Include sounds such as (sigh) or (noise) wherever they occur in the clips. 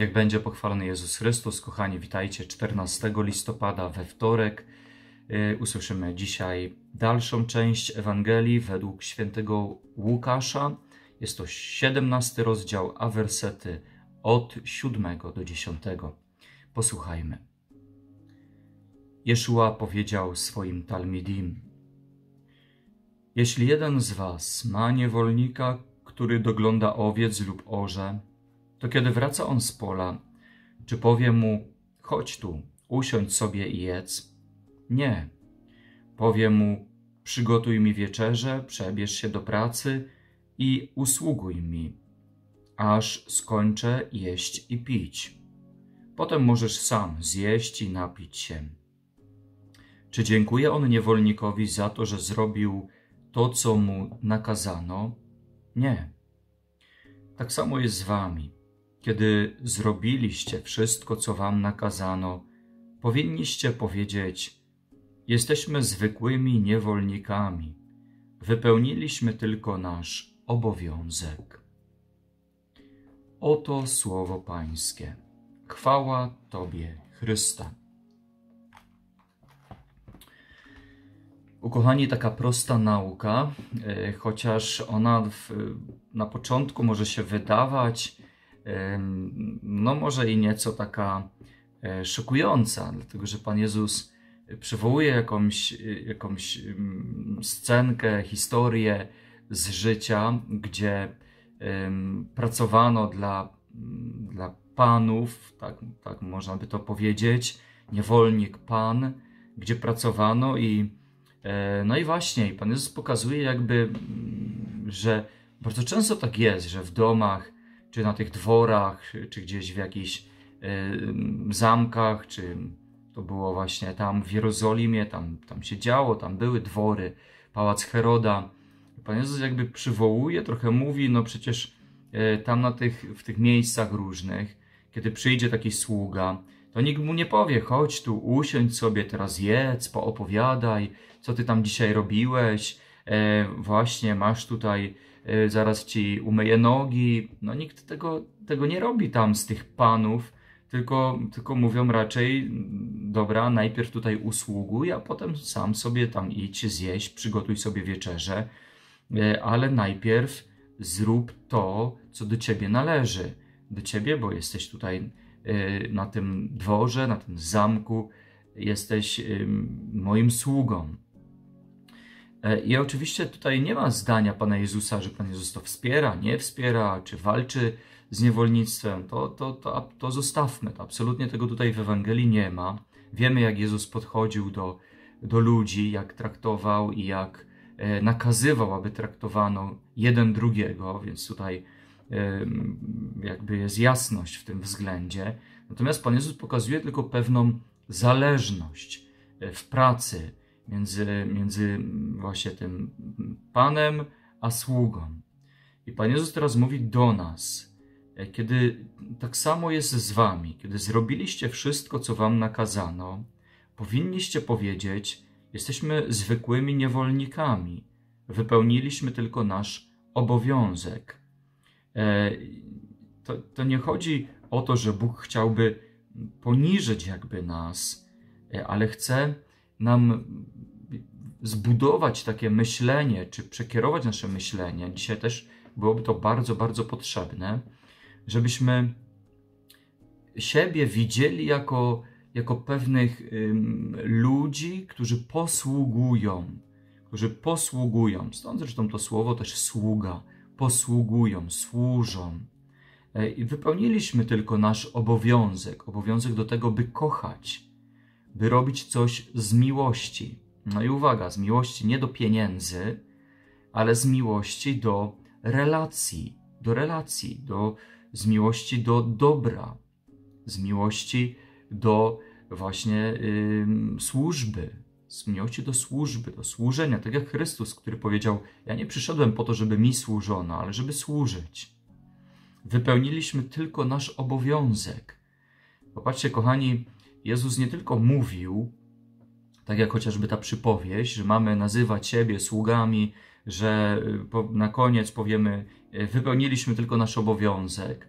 Jak będzie pochwalony Jezus Chrystus, kochani, witajcie 14 listopada we wtorek. Y, usłyszymy dzisiaj dalszą część Ewangelii według świętego Łukasza. Jest to 17 rozdział, a wersety od 7 do 10. Posłuchajmy. Jeszua powiedział swoim Talmidim: Jeśli jeden z was ma niewolnika, który dogląda owiec lub orze, to kiedy wraca on z pola, czy powie mu: Chodź tu, usiądź sobie i jedz? Nie. Powie mu: Przygotuj mi wieczerze, przebierz się do pracy i usługuj mi, aż skończę jeść i pić. Potem możesz sam zjeść i napić się. Czy dziękuje on niewolnikowi za to, że zrobił to, co mu nakazano? Nie. Tak samo jest z wami. Kiedy zrobiliście wszystko, co wam nakazano, powinniście powiedzieć: Jesteśmy zwykłymi niewolnikami, wypełniliśmy tylko nasz obowiązek. Oto słowo Pańskie. Chwała Tobie, Chrysta. Ukochani, taka prosta nauka, e, chociaż ona w, na początku może się wydawać no może i nieco taka e, szokująca, dlatego że Pan Jezus przywołuje jakąś, e, jakąś scenkę, historię z życia, gdzie pracowano dla, dla panów, tak, tak można by to powiedzieć, niewolnik pan, gdzie pracowano i e, no i właśnie, Pan Jezus pokazuje jakby, mm, że bardzo często tak jest, że w domach czy na tych dworach, czy gdzieś w jakichś zamkach, czy to było właśnie tam w Jerozolimie, tam, tam się działo, tam były dwory, pałac Heroda. Pan Jezus jakby przywołuje, trochę mówi, no przecież e, tam na tych, w tych miejscach różnych, kiedy przyjdzie taki sługa, to nikt mu nie powie, chodź tu, usiądź sobie, teraz jedz, poopowiadaj, co ty tam dzisiaj robiłeś, e, właśnie masz tutaj Y, zaraz ci umyję nogi. No nikt tego, tego nie robi tam z tych panów, tylko, tylko mówią raczej, mm, dobra, najpierw tutaj usługuj, a potem sam sobie tam idź, zjeść, przygotuj sobie wieczerze, y, ale najpierw zrób to, co do ciebie należy. Do ciebie, bo jesteś tutaj y, na tym dworze, na tym zamku, jesteś moim sługą. E, I oczywiście tutaj nie ma zdania Pana Jezusa, że Pan Jezus to wspiera, nie wspiera, czy walczy z niewolnictwem. To, to, to, to zostawmy. To absolutnie tego tutaj w Ewangelii nie ma. Wiemy, jak Jezus podchodził do, do ludzi, jak traktował i jak e, nakazywał, aby traktowano jeden drugiego, więc tutaj jakby jest jasność w tym względzie. Natomiast Pan Jezus pokazuje tylko pewną zależność e, w pracy, między, między właśnie tym Panem a sługą. I Pan Jezus teraz mówi do nas, e, kiedy tak samo jest z wami, kiedy zrobiliście wszystko, co wam nakazano, powinniście powiedzieć, jesteśmy zwykłymi niewolnikami, wypełniliśmy tylko nasz obowiązek. E, to, to nie chodzi o to, że Bóg chciałby poniżyć jakby nas, e, ale chce, nam zbudować takie myślenie, czy przekierować nasze myślenie. Dzisiaj też byłoby to bardzo, bardzo potrzebne, żebyśmy siebie widzieli jako, jako pewnych ym, ludzi, którzy posługują. Którzy posługują. Stąd zresztą to słowo też sługa. Posługują, służą. E, I wypełniliśmy tylko nasz obowiązek, obowiązek do tego, by kochać, by robić coś z miłości. No i uwaga, z miłości nie do pieniędzy, ale z miłości do relacji, do relacji, do, z miłości do dobra, z miłości do właśnie służby, z miłości do służby, do służenia, tak jak Chrystus, który powiedział: Ja nie przyszedłem po to, żeby mi służono, ale żeby służyć. Wypełniliśmy tylko nasz obowiązek. Popatrzcie, kochani, Jezus nie tylko mówił, tak jak chociażby ta przypowieść, że mamy nazywać siebie sługami, że y, na koniec powiemy, y, wypełniliśmy tylko nasz obowiązek.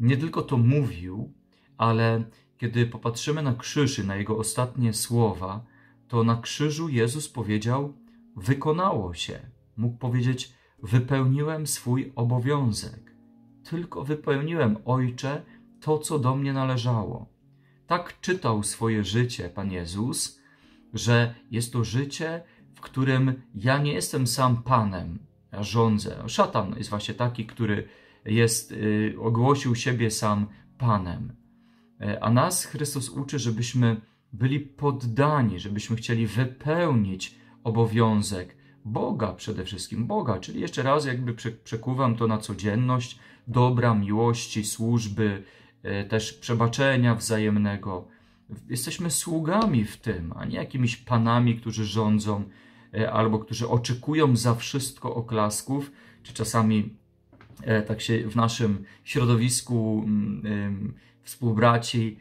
Nie tylko to mówił, ale kiedy popatrzymy na krzyż na jego ostatnie słowa, to na krzyżu Jezus powiedział: Wykonało się. Mógł powiedzieć: Wypełniłem swój obowiązek. Tylko wypełniłem, ojcze, to, co do mnie należało tak czytał swoje życie Pan Jezus, że jest to życie, w którym ja nie jestem sam Panem, ja rządzę. Szatan jest właśnie taki, który jest, y, ogłosił siebie sam Panem. E, a nas Chrystus uczy, żebyśmy byli poddani, żebyśmy chcieli wypełnić obowiązek Boga przede wszystkim, Boga, czyli jeszcze raz jakby przekuwam to na codzienność, dobra, miłości, służby, E, też przebaczenia wzajemnego. Jesteśmy sługami w tym, a nie jakimiś panami, którzy rządzą e, albo którzy oczekują za wszystko oklasków, czy czasami e, tak się w naszym środowisku mm, współbraci,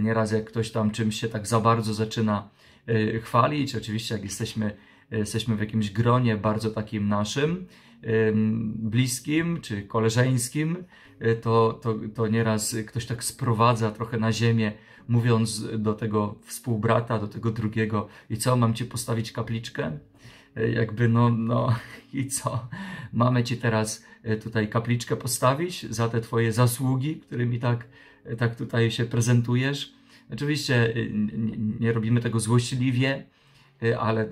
nieraz jak ktoś tam czymś się tak za bardzo zaczyna chwalić, oczywiście jak jesteśmy, jesteśmy w jakimś gronie bardzo takim naszym, bliskim czy koleżeńskim, y, to, to, to nieraz ktoś tak sprowadza trochę na ziemię, mówiąc do tego współbrata, do tego drugiego: I co, mam ci postawić kapliczkę? Y, jakby, no, no (laughs) i co, mamy ci teraz y, tutaj kapliczkę postawić za te twoje zasługi, którymi tak, tak tutaj się prezentujesz. Oczywiście nie robimy tego złośliwie, Y, ale,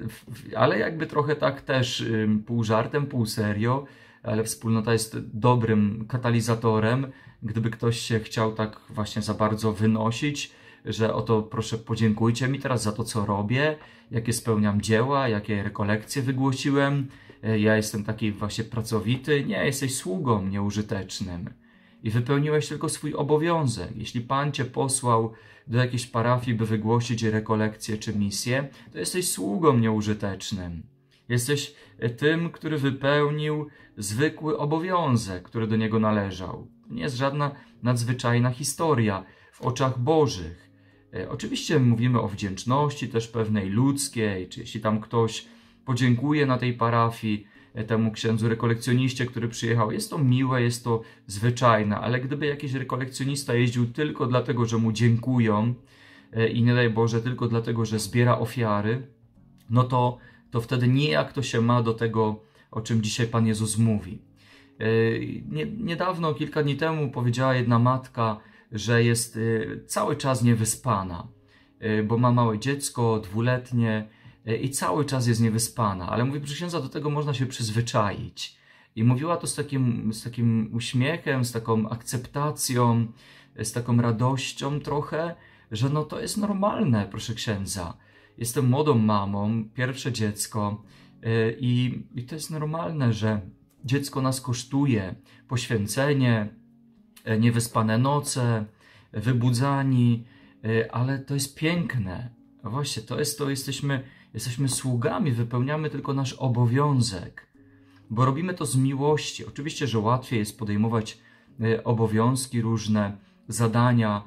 ale jakby trochę tak też pół żartem, pół serio, ale wspólnota jest dobrym katalizatorem, gdyby ktoś się chciał tak właśnie za bardzo wynosić, że oto proszę podziękujcie mi teraz za to, co robię, jakie spełniam dzieła, jakie rekolekcje wygłosiłem, y, ja jestem taki właśnie pracowity, nie, jesteś sługą nieużytecznym i wypełniłeś tylko swój obowiązek. Jeśli Pan Cię posłał do jakiejś parafii, by wygłosić rekolekcję czy misję, to jesteś sługą nieużytecznym. Jesteś e, tym, który wypełnił zwykły obowiązek, który do niego należał. To nie jest żadna nadzwyczajna historia w oczach Bożych. E, oczywiście mówimy o wdzięczności też pewnej ludzkiej, czy jeśli tam ktoś podziękuje na tej parafii, E, temu księdzu rekolekcjoniście, który przyjechał. Jest to miłe, jest to zwyczajne, ale gdyby jakiś rekolekcjonista jeździł tylko dlatego, że mu dziękują e, i nie daj Boże, tylko dlatego, że zbiera ofiary, no to, to wtedy nijak to się ma do tego, o czym dzisiaj Pan Jezus mówi. E, nie, niedawno, kilka dni temu powiedziała jedna matka, że jest cały czas niewyspana, bo ma małe dziecko, dwuletnie, E, i cały czas jest niewyspana. Ale mówi, proszę księdza, do tego można się przyzwyczaić. I mówiła to z takim, z takim uśmiechem, z taką akceptacją, e, z taką radością trochę, że no to jest normalne, proszę księdza. Jestem młodą mamą, pierwsze dziecko e, i, i to jest normalne, że dziecko nas kosztuje. Poświęcenie, niewyspane noce, wybudzani, ale to jest piękne. Właśnie, to jest to, jesteśmy Jesteśmy sługami, wypełniamy tylko nasz obowiązek, bo robimy to z miłości. Oczywiście, że łatwiej jest podejmować e, obowiązki, różne zadania,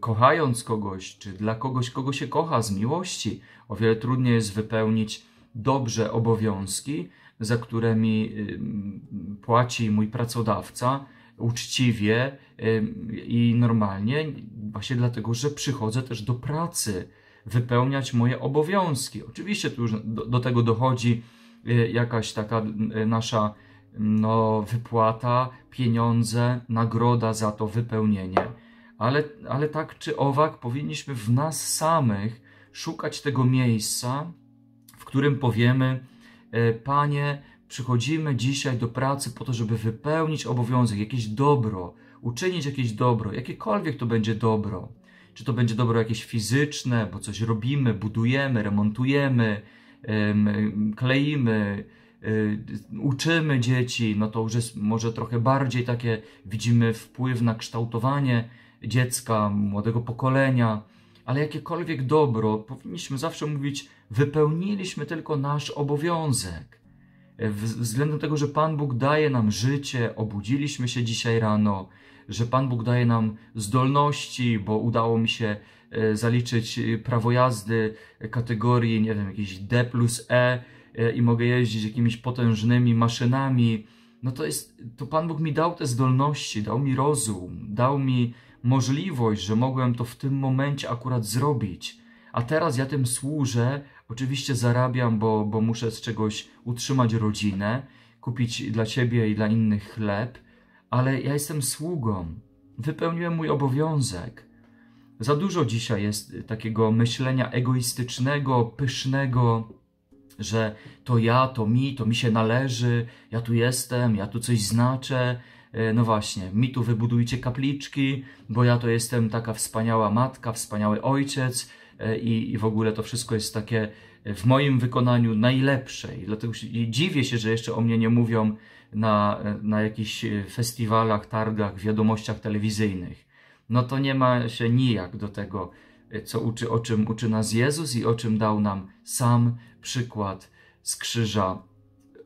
kochając kogoś, czy dla kogoś, kogo się kocha z miłości. O wiele trudniej jest wypełnić dobrze obowiązki, za które płaci mój pracodawca, uczciwie i normalnie, właśnie dlatego, że przychodzę też do pracy wypełniać moje obowiązki. Oczywiście tu już do, do tego dochodzi y, jakaś taka y, nasza no, wypłata, pieniądze, nagroda za to wypełnienie. Ale, ale tak czy owak powinniśmy w nas samych szukać tego miejsca, w którym powiemy: y, Panie, przychodzimy dzisiaj do pracy po to, żeby wypełnić obowiązek, jakieś dobro, uczynić jakieś dobro, jakiekolwiek to będzie dobro. Czy to będzie dobro jakieś fizyczne, bo coś robimy, budujemy, remontujemy, kleimy, y, uczymy dzieci, no to już jest może trochę bardziej takie, widzimy wpływ na kształtowanie dziecka, młodego pokolenia, ale jakiekolwiek dobro, powinniśmy zawsze mówić, wypełniliśmy tylko nasz obowiązek. Względem tego, że Pan Bóg daje nam życie, obudziliśmy się dzisiaj rano, że Pan Bóg daje nam zdolności, bo udało mi się e, zaliczyć e, prawo jazdy e, kategorii, nie wiem, jakieś D plus E i mogę jeździć jakimiś potężnymi maszynami. No to jest, to Pan Bóg mi dał te zdolności, dał mi rozum, dał mi możliwość, że mogłem to w tym momencie akurat zrobić. A teraz ja tym służę, oczywiście zarabiam, bo, bo muszę z czegoś utrzymać rodzinę, kupić dla ciebie i dla innych chleb, ale ja jestem sługą. Wypełniłem mój obowiązek. Za dużo dzisiaj jest takiego myślenia egoistycznego, pysznego, że to ja, to mi, to mi się należy, ja tu jestem, ja tu coś znaczę. E, no właśnie, mi tu wybudujcie kapliczki, bo ja to jestem taka wspaniała matka, wspaniały ojciec e, i, i w ogóle to wszystko jest takie w moim wykonaniu najlepszej. Dlatego dziwię się, że jeszcze o mnie nie mówią na, na jakichś festiwalach, targach, wiadomościach telewizyjnych. No to nie ma się nijak do tego, co uczy, o czym uczy nas Jezus i o czym dał nam sam przykład z krzyża.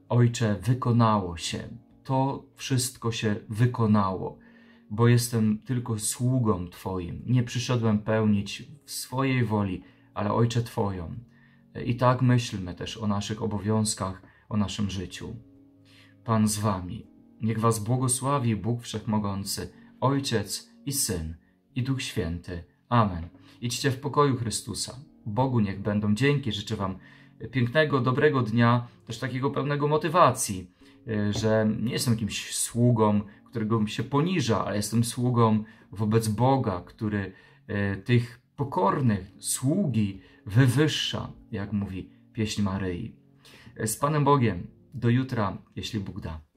Ojcze, wykonało się. To wszystko się wykonało, bo jestem tylko sługą Twoim. Nie przyszedłem pełnić swojej woli, ale Ojcze Twoją. I tak myślmy też o naszych obowiązkach, o naszym życiu. Pan z wami. Niech was błogosławi Bóg Wszechmogący, Ojciec i Syn i Duch Święty. Amen. Idźcie w pokoju Chrystusa. Bogu niech będą dzięki. Życzę wam pięknego, dobrego dnia, też takiego pełnego motywacji, że nie jestem jakimś sługą, którego się poniża, ale jestem sługą wobec Boga, który e, tych pokornych, sługi wywyższa, jak mówi pieśń Maryi. Z Panem Bogiem. Do jutra, jeśli Bóg da.